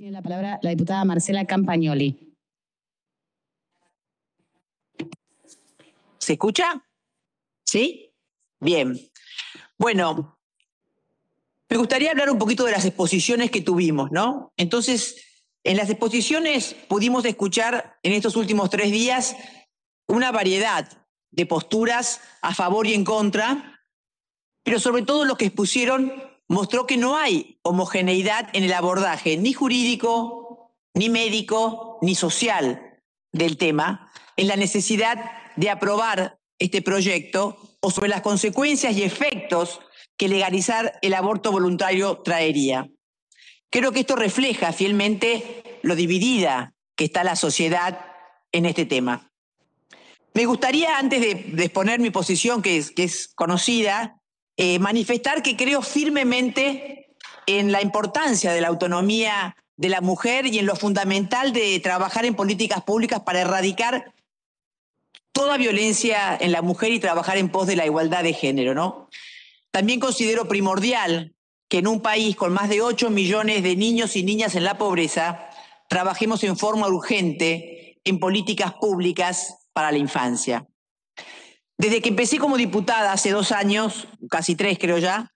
Tiene la palabra la diputada Marcela Campagnoli. ¿Se escucha? ¿Sí? Bien. Bueno, me gustaría hablar un poquito de las exposiciones que tuvimos, ¿no? Entonces, en las exposiciones pudimos escuchar en estos últimos tres días una variedad de posturas a favor y en contra, pero sobre todo lo que expusieron mostró que no hay homogeneidad en el abordaje ni jurídico, ni médico, ni social del tema, en la necesidad de aprobar este proyecto o sobre las consecuencias y efectos que legalizar el aborto voluntario traería. Creo que esto refleja fielmente lo dividida que está la sociedad en este tema. Me gustaría, antes de, exponer mi posición, que es, que es conocida, eh, manifestar que creo firmemente en la importancia de la autonomía de la mujer y en lo fundamental de trabajar en políticas públicas para erradicar toda violencia en la mujer y trabajar en pos de la igualdad de género, ¿no? También considero primordial que en un país con más de 8 millones de niños y niñas en la pobreza, trabajemos en forma urgente en políticas públicas para la infancia. Desde que empecé como diputada hace dos años, casi tres creo ya,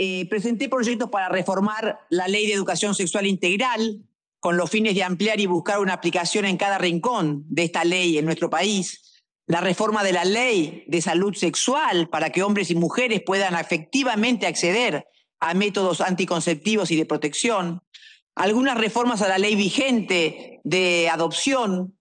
eh, presenté proyectos para reformar la ley de educación sexual integral con los fines de ampliar y buscar una aplicación en cada rincón de esta ley en nuestro país, la reforma de la ley de salud sexual para que hombres y mujeres puedan efectivamente acceder a métodos anticonceptivos y de protección, algunas reformas a la ley vigente de adopción,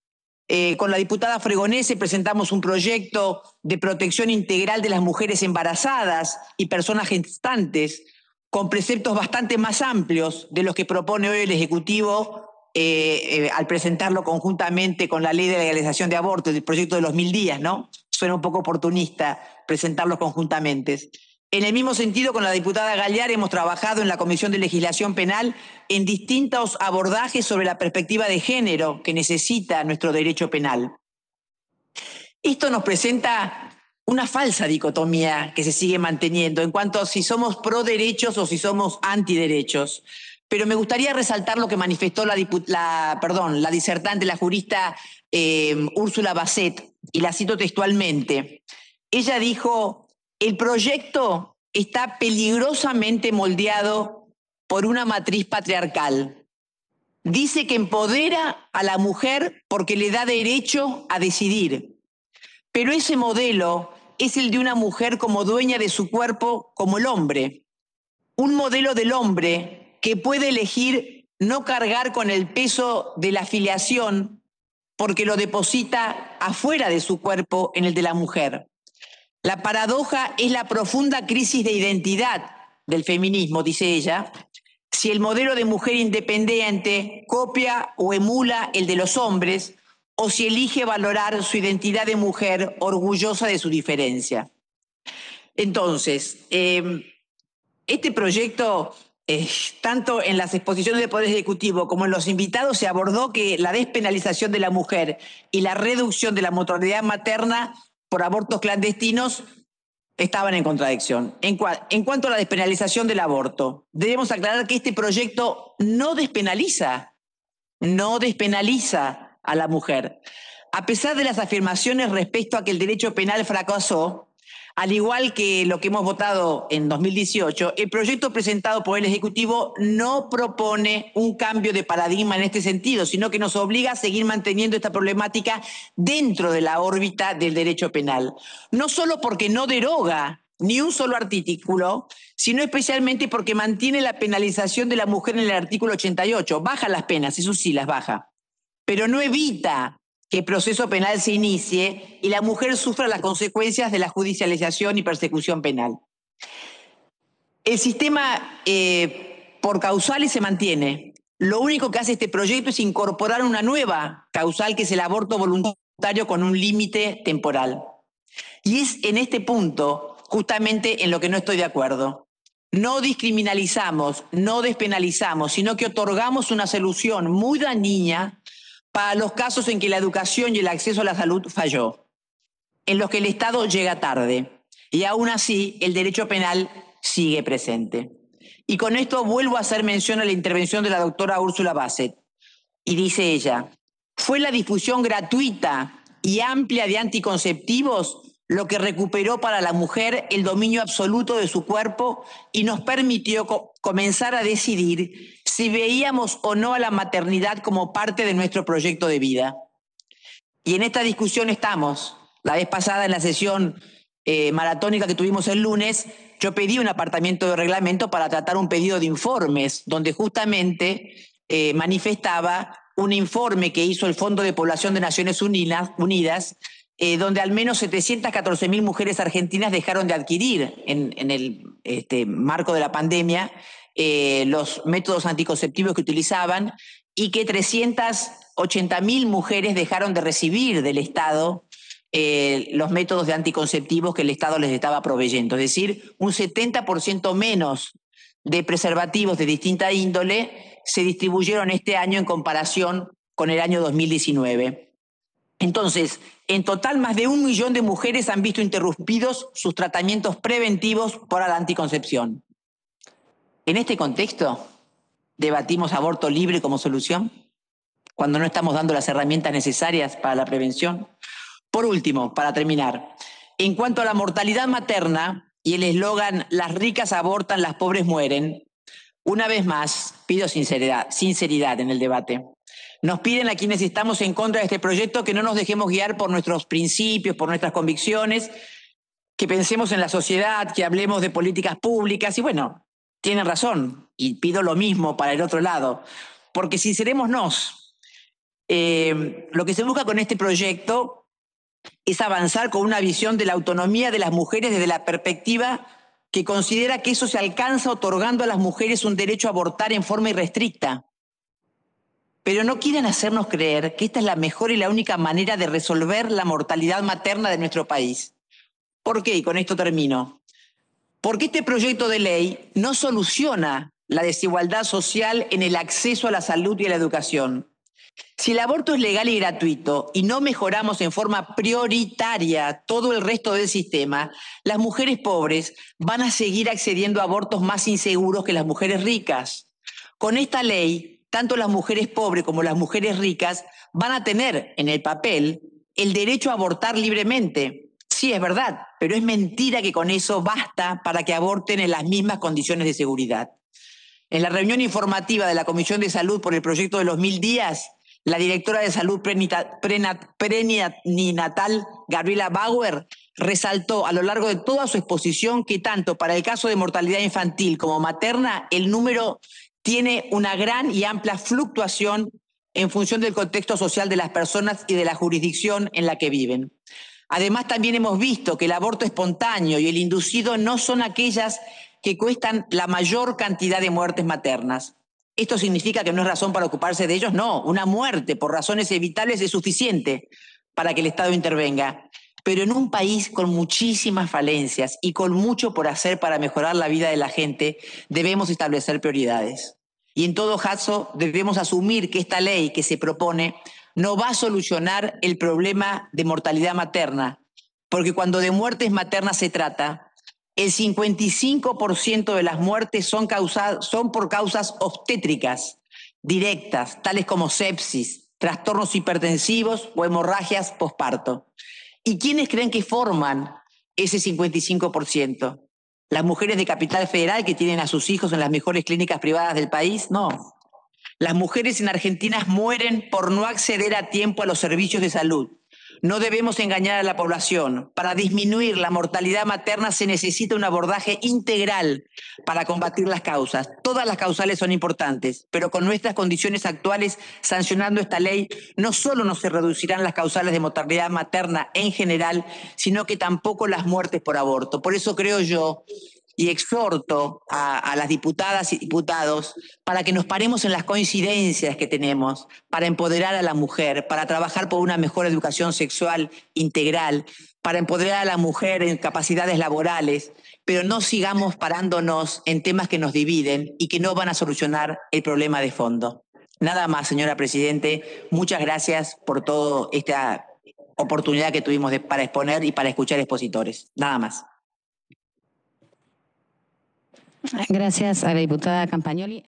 eh, con la diputada Fregonese presentamos un proyecto de protección integral de las mujeres embarazadas y personas gestantes, con preceptos bastante más amplios de los que propone hoy el Ejecutivo eh, eh, al presentarlo conjuntamente con la ley de legalización de abortos, el proyecto de los mil días, ¿no? Suena un poco oportunista presentarlos conjuntamente. En el mismo sentido, con la diputada Galear hemos trabajado en la Comisión de Legislación Penal en distintos abordajes sobre la perspectiva de género que necesita nuestro derecho penal. Esto nos presenta una falsa dicotomía que se sigue manteniendo en cuanto a si somos pro derechos o si somos antiderechos. Pero me gustaría resaltar lo que manifestó la, perdón, la disertante, la jurista eh, Úrsula Basset, y la cito textualmente. Ella dijo, el proyecto está peligrosamente moldeado por una matriz patriarcal. Dice que empodera a la mujer porque le da derecho a decidir. Pero ese modelo es el de una mujer como dueña de su cuerpo, como el hombre. Un modelo del hombre que puede elegir no cargar con el peso de la filiación porque lo deposita afuera de su cuerpo en el de la mujer. La paradoja es la profunda crisis de identidad del feminismo, dice ella, si el modelo de mujer independiente copia o emula el de los hombres o si elige valorar su identidad de mujer orgullosa de su diferencia. Entonces, eh, este proyecto, eh, tanto en las exposiciones de Poder Ejecutivo como en los invitados, se abordó que la despenalización de la mujer y la reducción de la motoridad materna por abortos clandestinos estaban en contradicción. En, en cuanto a la despenalización del aborto, debemos aclarar que este proyecto no despenaliza, no despenaliza a la mujer. A pesar de las afirmaciones respecto a que el derecho penal fracasó, al igual que lo que hemos votado en 2018, el proyecto presentado por el Ejecutivo no propone un cambio de paradigma en este sentido, sino que nos obliga a seguir manteniendo esta problemática dentro de la órbita del derecho penal. No solo porque no deroga ni un solo artículo, sino especialmente porque mantiene la penalización de la mujer en el artículo 88, baja las penas, eso sí las baja, pero no evita que el proceso penal se inicie y la mujer sufra las consecuencias de la judicialización y persecución penal. El sistema eh, por causales se mantiene. Lo único que hace este proyecto es incorporar una nueva causal, que es el aborto voluntario con un límite temporal. Y es en este punto justamente en lo que no estoy de acuerdo. No discriminalizamos, no despenalizamos, sino que otorgamos una solución muy dañina para los casos en que la educación y el acceso a la salud falló, en los que el Estado llega tarde y aún así el derecho penal sigue presente. Y con esto vuelvo a hacer mención a la intervención de la doctora Úrsula Bassett. Y dice ella, fue la difusión gratuita y amplia de anticonceptivos lo que recuperó para la mujer el dominio absoluto de su cuerpo y nos permitió comenzar a decidir si veíamos o no a la maternidad como parte de nuestro proyecto de vida. Y en esta discusión estamos. La vez pasada en la sesión eh, maratónica que tuvimos el lunes, yo pedí un apartamento de reglamento para tratar un pedido de informes, donde justamente eh, manifestaba un informe que hizo el Fondo de Población de Naciones Unidas eh, donde al menos 714.000 mujeres argentinas dejaron de adquirir en, el este, marco de la pandemia eh, los métodos anticonceptivos que utilizaban y que 380.000 mujeres dejaron de recibir del Estado eh, los métodos de anticonceptivos que el Estado les estaba proveyendo. Es decir, un 70% menos de preservativos de distinta índole se distribuyeron este año en comparación con el año 2019. Entonces, en total, más de un millón de mujeres han visto interrumpidos sus tratamientos preventivos por la anticoncepción. En este contexto, ¿debatimos aborto libre como solución? Cuando no estamos dando las herramientas necesarias para la prevención. Por último, para terminar, en cuanto a la mortalidad materna y el eslogan las ricas abortan, las pobres mueren, una vez más pido sinceridad, sinceridad en el debate. Nos piden a quienes estamos en contra de este proyecto que no nos dejemos guiar por nuestros principios, por nuestras convicciones, que pensemos en la sociedad, que hablemos de políticas públicas y bueno, tienen razón y pido lo mismo para el otro lado, porque sincerémonos, eh, lo que se busca con este proyecto es avanzar con una visión de la autonomía de las mujeres desde la perspectiva que considera que eso se alcanza otorgando a las mujeres un derecho a abortar en forma irrestricta, pero no quieren hacernos creer que esta es la mejor y la única manera de resolver la mortalidad materna de nuestro país. ¿Por qué? Y con esto termino. Porque este proyecto de ley no soluciona la desigualdad social en el acceso a la salud y a la educación. Si el aborto es legal y gratuito y no mejoramos en forma prioritaria todo el resto del sistema, las mujeres pobres van a seguir accediendo a abortos más inseguros que las mujeres ricas. Con esta ley tanto las mujeres pobres como las mujeres ricas van a tener en el papel el derecho a abortar libremente. Sí, es verdad, pero es mentira que con eso basta para que aborten en las mismas condiciones de seguridad. En la reunión informativa de la Comisión de Salud por el proyecto de los mil días, la directora de salud prenatal, Gabriela Bauer, resaltó a lo largo de toda su exposición que tanto para el caso de mortalidad infantil como materna, el número tiene una gran y amplia fluctuación en función del contexto social de las personas y de la jurisdicción en la que viven. Además, también hemos visto que el aborto espontáneo y el inducido no son aquellas que cuestan la mayor cantidad de muertes maternas. ¿Esto significa que no es razón para ocuparse de ellos? No, una muerte por razones evitables es suficiente para que el Estado intervenga. Pero en un país con muchísimas falencias y con mucho por hacer para mejorar la vida de la gente, debemos establecer prioridades. Y en todo caso, debemos asumir que esta ley que se propone no va a solucionar el problema de mortalidad materna, porque cuando de muertes maternas se trata, el 55% de las muertes son, causadas, son por causas obstétricas directas, tales como sepsis, trastornos hipertensivos o hemorragias posparto. ¿Y quiénes creen que forman ese 55%? Las mujeres de Capital Federal que tienen a sus hijos en las mejores clínicas privadas del país, no. Las mujeres en Argentina mueren por no acceder a tiempo a los servicios de salud. No debemos engañar a la población. Para disminuir la mortalidad materna se necesita un abordaje integral para combatir las causas. Todas las causales son importantes, pero con nuestras condiciones actuales, sancionando esta ley, no solo no se reducirán las causales de mortalidad materna en general, sino que tampoco las muertes por aborto. Por eso creo yo y exhorto a, las diputadas y diputados para que nos paremos en las coincidencias que tenemos, para empoderar a la mujer, para trabajar por una mejor educación sexual integral, para empoderar a la mujer en capacidades laborales, pero no sigamos parándonos en temas que nos dividen y que no van a solucionar el problema de fondo. Nada más, señora Presidente. Muchas gracias por toda esta oportunidad que tuvimos para exponer y para escuchar expositores. Nada más. Gracias a eh, la diputada Campagnoli.